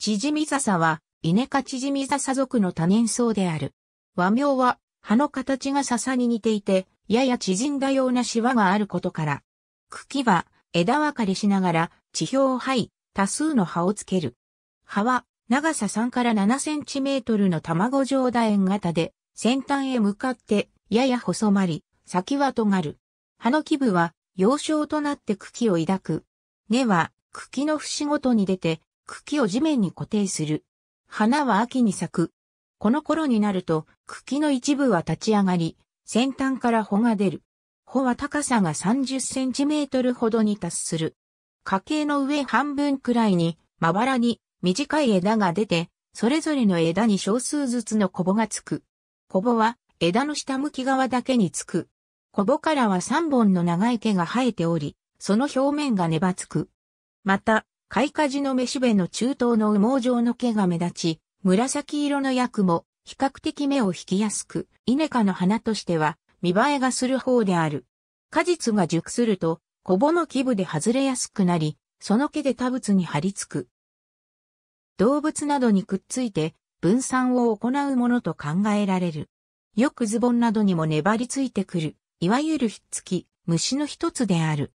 縮み笹は、イネ科縮み笹属の多年草である。和名は、葉の形が笹に似ていて、やや縮んだようなシワがあることから。茎は、枝分かれしながら、地表を這い、多数の葉をつける。葉は、長さ3から7センチメートルの卵状楕円型で、先端へ向かって、やや細まり、先は尖る。葉の基部は、幼少となって茎を抱く。根は、茎の節ごとに出て、茎を地面に固定する。花は秋に咲く。この頃になると、茎の一部は立ち上がり、先端から穂が出る。穂は高さが30センチメートルほどに達する。家系の上半分くらいに、まばらに短い枝が出て、それぞれの枝に少数ずつのコボがつく。コボは枝の下向き側だけにつく。コボからは3本の長い毛が生えており、その表面が粘ばつく。また、開花時のメしべの中東の羽毛状の毛が目立ち、紫色の薬も比較的目を引きやすく、イネ科の花としては見栄えがする方である。果実が熟すると、コボの基部で外れやすくなり、その毛で多物に張り付く。動物などにくっついて分散を行うものと考えられる。よくズボンなどにも粘りついてくる、いわゆるひっつき、虫の一つである。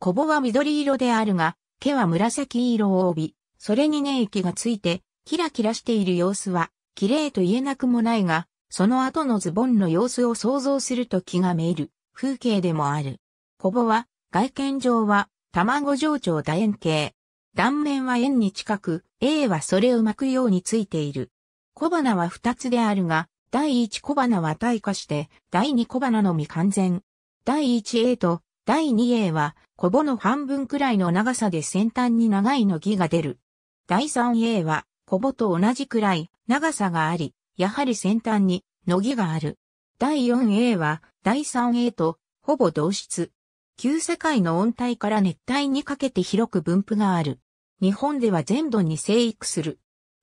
コボは緑色であるが、毛は紫色を帯び、それに粘液がついて、キラキラしている様子は、綺麗と言えなくもないが、その後のズボンの様子を想像すると気がめいる風景でもある。コボは、外見上は、卵状腸楕円形。断面は円に近く、A はそれを巻くようについている。小花は二つであるが、第一小花は退化して、第二小花のみ完全。第一 A と第2 a は、コボの半分くらいの長さで先端に長いの木が出る。第3 a は、コボと同じくらい長さがあり、やはり先端にの木がある。第 4A は第 3A とほぼ同質。旧世界の温帯から熱帯にかけて広く分布がある。日本では全土に生育する。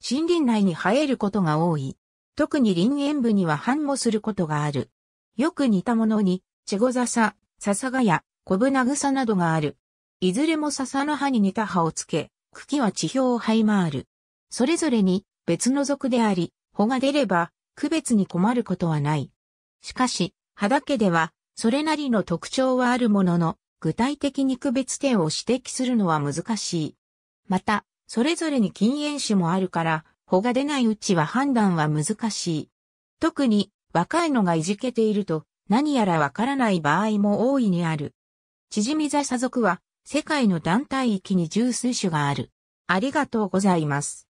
森林内に生えることが多い。特に林園部には繁茂することがある。よく似たものに、チェゴザサ、ササガヤ、コブナグサなどがある。いずれも笹の葉に似た葉をつけ、茎は地表を這い回る。それぞれに別の属であり、穂が出れば区別に困ることはない。しかし、葉だけでは、それなりの特徴はあるものの、具体的に区別点を指摘するのは難しい。また、それぞれに禁煙種もあるから、穂が出ないうちは判断は難しい。特に、若いのがいじけていると、何やらわからない場合も大いにある。チジミザサ属は、世界の団体域に十数種がある。ありがとうございます。